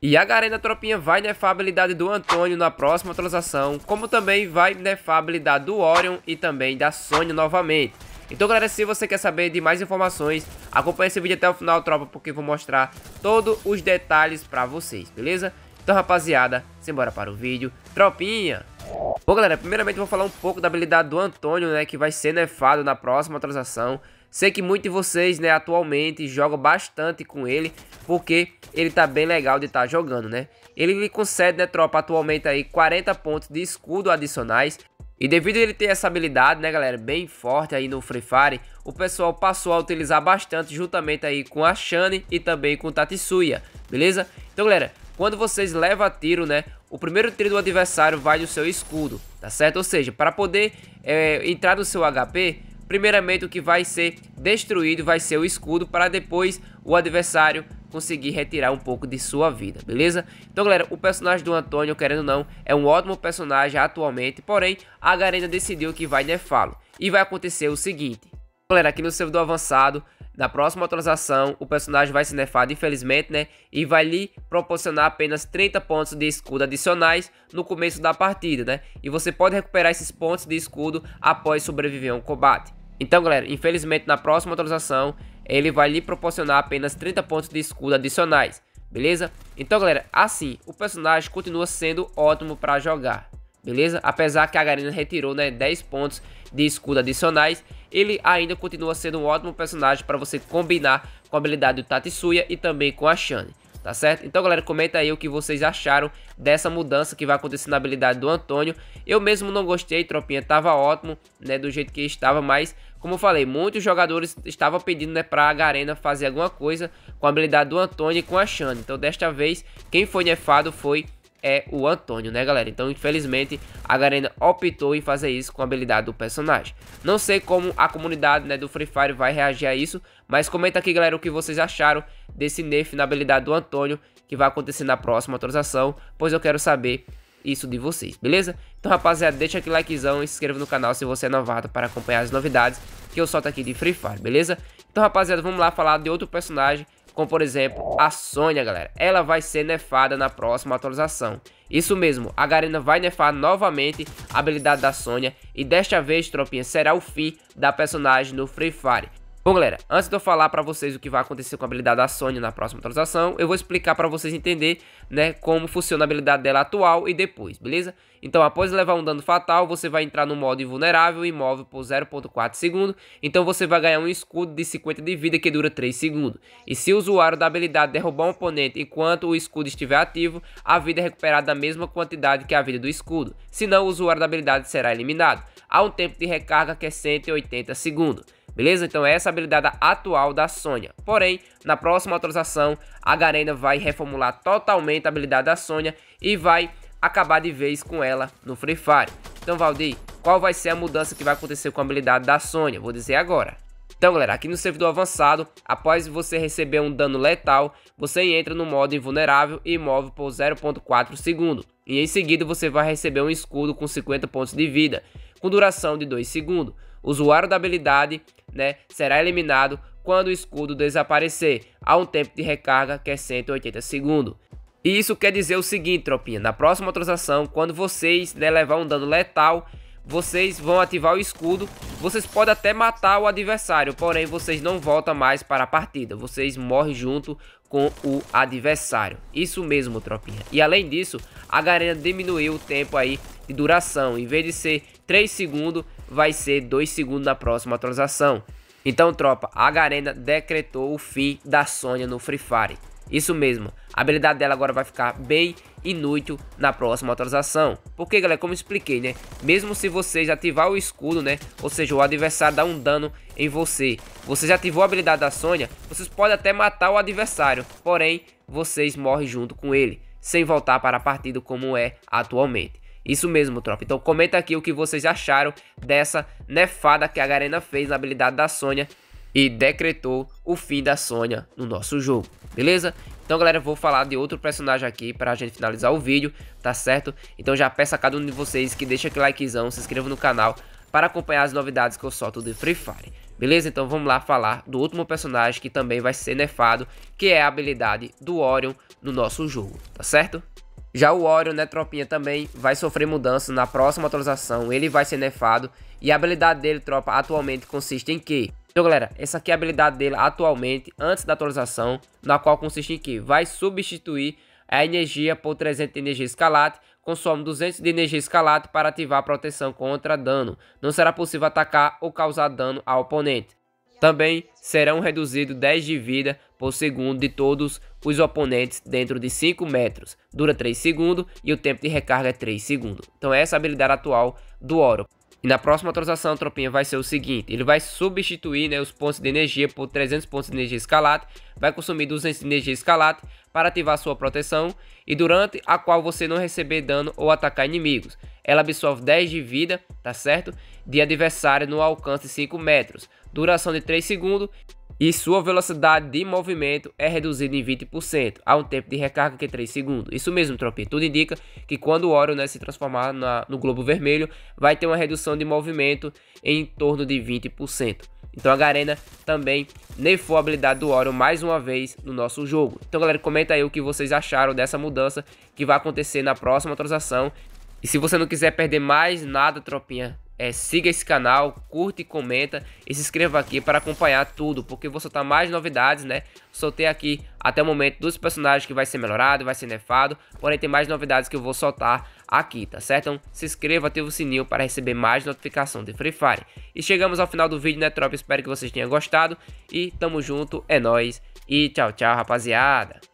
E a Garena Tropinha vai nefar a habilidade do Antônio na próxima atualização, como também vai nefar a habilidade do Orion e também da Sony novamente. Então galera, se você quer saber de mais informações, acompanhe esse vídeo até o final, tropa, porque eu vou mostrar todos os detalhes pra vocês, beleza? Então rapaziada, simbora para o vídeo. Tropinha! Bom galera, primeiramente eu vou falar um pouco da habilidade do Antônio, né, que vai ser nefado na próxima atualização. Sei que muitos de vocês, né, atualmente jogam bastante com ele, porque ele tá bem legal de estar tá jogando, né? Ele lhe concede, né, tropa, atualmente aí 40 pontos de escudo adicionais. E devido a ele ter essa habilidade, né, galera, bem forte aí no Free Fire, o pessoal passou a utilizar bastante juntamente aí com a Shane e também com o Tatsuya, beleza? Então, galera, quando vocês levam tiro, né, o primeiro tiro do adversário vai do seu escudo, tá certo? Ou seja, para poder é, entrar no seu HP, Primeiramente o que vai ser destruído vai ser o escudo para depois o adversário conseguir retirar um pouco de sua vida, beleza? Então galera, o personagem do Antônio, querendo ou não, é um ótimo personagem atualmente, porém a Garena decidiu que vai nefá-lo. E vai acontecer o seguinte, galera, aqui no servidor avançado, na próxima atualização, o personagem vai se nefado, infelizmente, né? E vai lhe proporcionar apenas 30 pontos de escudo adicionais no começo da partida, né? E você pode recuperar esses pontos de escudo após sobreviver a um combate. Então, galera, infelizmente na próxima atualização ele vai lhe proporcionar apenas 30 pontos de escudo adicionais, beleza? Então, galera, assim, o personagem continua sendo ótimo para jogar, beleza? Apesar que a Garena retirou né, 10 pontos de escudo adicionais, ele ainda continua sendo um ótimo personagem para você combinar com a habilidade do Tatsuya e também com a Shane tá certo? Então, galera, comenta aí o que vocês acharam dessa mudança que vai acontecer na habilidade do Antônio. Eu mesmo não gostei, tropinha, tava ótimo, né, do jeito que estava, mas como eu falei, muitos jogadores estavam pedindo né, para a Garena fazer alguma coisa com a habilidade do Antônio e com a Shane. Então, desta vez, quem foi nefado foi é o Antônio, né galera? Então infelizmente a Garena optou em fazer isso com a habilidade do personagem. Não sei como a comunidade né, do Free Fire vai reagir a isso, mas comenta aqui galera o que vocês acharam desse nerf na habilidade do Antônio que vai acontecer na próxima atualização, pois eu quero saber isso de vocês, beleza? Então rapaziada, deixa aquele likezão e se inscreva no canal se você é novato para acompanhar as novidades que eu solto aqui de Free Fire, beleza? Então rapaziada, vamos lá falar de outro personagem como por exemplo a Sônia, galera, ela vai ser nefada na próxima atualização. Isso mesmo, a Garena vai nefar novamente a habilidade da Sônia e desta vez, tropinha, será o fim da personagem no Free Fire. Bom, galera, antes de eu falar para vocês o que vai acontecer com a habilidade da Sony na próxima atualização, eu vou explicar para vocês entender, né, como funciona a habilidade dela atual e depois, beleza? Então, após levar um dano fatal, você vai entrar no modo invulnerável e move por 0.4 segundos, então você vai ganhar um escudo de 50 de vida que dura 3 segundos. E se o usuário da habilidade derrubar um oponente enquanto o escudo estiver ativo, a vida é recuperada da mesma quantidade que a vida do escudo, senão o usuário da habilidade será eliminado. Há um tempo de recarga que é 180 segundos beleza? Então essa é a habilidade atual da Sônia. Porém, na próxima atualização, a Garena vai reformular totalmente a habilidade da Sônia e vai acabar de vez com ela no Free Fire. Então, Valdir, qual vai ser a mudança que vai acontecer com a habilidade da Sônia? Vou dizer agora. Então, galera, aqui no servidor avançado, após você receber um dano letal, você entra no modo invulnerável e move por 0.4 segundo. E em seguida você vai receber um escudo com 50 pontos de vida, com duração de 2 segundos. O usuário da habilidade né, será eliminado quando o escudo desaparecer, a um tempo de recarga que é 180 segundos. E isso quer dizer o seguinte, tropinha, na próxima atualização, quando vocês né, levar um dano letal, vocês vão ativar o escudo, vocês podem até matar o adversário, porém vocês não voltam mais para a partida, vocês morrem junto com o adversário. Isso mesmo, tropinha. E além disso, a Garena diminuiu o tempo aí de duração, em vez de ser 3 segundos, vai ser 2 segundos na próxima atualização. Então, tropa, a Garena decretou o fim da Sônia no Free Fire. Isso mesmo, a habilidade dela agora vai ficar bem inútil na próxima atualização. Porque, galera, como expliquei, né? Mesmo se vocês ativar o escudo, né? Ou seja, o adversário dá um dano em você. Vocês ativou a habilidade da Sônia, vocês podem até matar o adversário. Porém, vocês morrem junto com ele, sem voltar para a partida como é atualmente. Isso mesmo, tropa. Então comenta aqui o que vocês acharam dessa nefada que a Garena fez na habilidade da Sônia e decretou o fim da Sônia no nosso jogo, beleza? Então galera, eu vou falar de outro personagem aqui pra gente finalizar o vídeo, tá certo? Então já peço a cada um de vocês que deixe aquele likezão, se inscreva no canal para acompanhar as novidades que eu solto de Free Fire. Beleza? Então vamos lá falar do último personagem que também vai ser nefado, que é a habilidade do Orion no nosso jogo, tá certo? Já o Orion, né, tropinha, também vai sofrer mudança na próxima atualização, ele vai ser nefado. E a habilidade dele, tropa, atualmente consiste em que? Então, galera, essa aqui é a habilidade dele atualmente, antes da atualização, na qual consiste em que? Vai substituir a energia por 300 de energia escalate, consome 200 de energia escalate para ativar a proteção contra dano. Não será possível atacar ou causar dano ao oponente. Também serão reduzidos 10 de vida por segundo de todos os oponentes dentro de 5 metros. Dura 3 segundos e o tempo de recarga é 3 segundos. Então essa é a habilidade atual do Oro. E na próxima atualização, tropinha, vai ser o seguinte. Ele vai substituir né, os pontos de energia por 300 pontos de energia escalate. Vai consumir 200 de energia escalate para ativar sua proteção. E durante a qual você não receber dano ou atacar inimigos. Ela absorve 10 de vida, tá certo? De adversário no alcance de 5 metros. Duração de 3 segundos e sua velocidade de movimento é reduzida em 20% a um tempo de recarga que é 3 segundos. Isso mesmo, tropinha. Tudo indica que quando o Orion né, se transformar na, no globo vermelho, vai ter uma redução de movimento em torno de 20%. Então a Garena também nerfou a habilidade do Orion mais uma vez no nosso jogo. Então galera, comenta aí o que vocês acharam dessa mudança que vai acontecer na próxima atualização. E se você não quiser perder mais nada, tropinha, é, siga esse canal, curte, comenta e se inscreva aqui para acompanhar tudo, porque vou soltar mais novidades, né? Soltei aqui até o momento dos personagens que vai ser melhorado, vai ser nefado, porém tem mais novidades que eu vou soltar aqui, tá certo? Então se inscreva, ativa o sininho para receber mais notificação de Free Fire. E chegamos ao final do vídeo, né, tropa? Espero que vocês tenham gostado e tamo junto, é nóis e tchau, tchau, rapaziada!